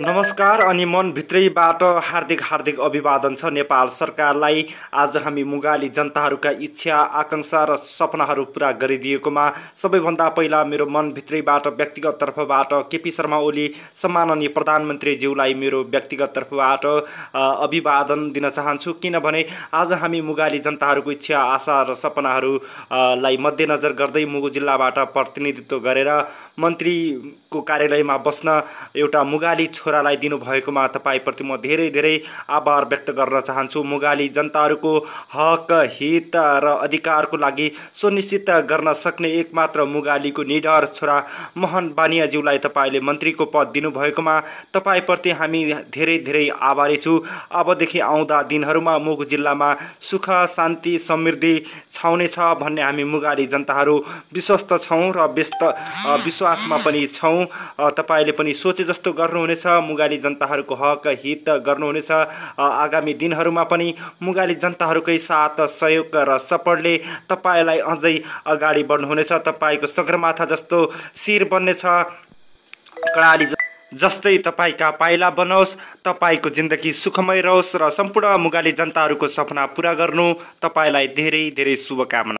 नमस्कार अनि मनभित्रैबाट हार्दिक हार्दिक अभिवादन छ नेपाल सरकारलाई आज हामी मुगाली जनताहरूका इच्छा आकाङ्क्षा र सपनाहरू पुरा गरिदिएकोमा सबैभन्दा पहिला मेरो मनभित्रैबाट व्यक्तिगत तर्फबाट केपी शर्मा ओली सम्माननीय प्रधानमन्त्रीज्यूलाई मेरो व्यक्तिगत तर्फबाट अभिवादन दिन चाहन्छु किनभने आज हामी मुगाली जनताहरूको इच्छा आशा र सपनाहरूलाई मध्यनजर गर्दै मुगु जिल्लाबाट प्रतिनिधित्व गरेर मन्त्रीको कार्यालयमा बस्न एउटा मुगाली छोरालाई दिनुभएकोमा तपाईँप्रति म धेरै धेरै आभार व्यक्त गर्न चाहन्छु मुगाली जनताहरूको हक हित र अधिकारको लागि सुनिश्चित गर्न सक्ने एकमात्र मुगालीको निडर छोरा मोहन बानियाज्यूलाई तपाईँले मन्त्रीको पद दिनुभएकोमा तपाईँप्रति हामी धेरै धेरै आभारी छु अबदेखि आउँदा दिनहरूमा मुग जिल्लामा सुख शान्ति समृद्धि छाउनेछ भन्ने हामी मुगाली जनताहरू विश्वस्त छौँ र व्यस्त विश्वासमा पनि छौँ तपाईँले पनि सोचे जस्तो गर्नुहुनेछ मुगाली जनताहरूको हक हित गर्नुहुनेछ आगामी दिनहरूमा पनि मुगाली जनताहरूकै साथ सहयोग र सपोर्टले तपाईँलाई अझै अगाडि बढ्नुहुनेछ तपाईँको सगरमाथा जस्तो शिर बन्नेछ कडाली जस्तै तपाईँका पाइला बनोस् तपाईँको जिन्दगी सुखमय रहोस् र सम्पूर्ण मुगाली जनताहरूको सपना पुरा गर्नु तपाईँलाई धेरै धेरै शुभकामना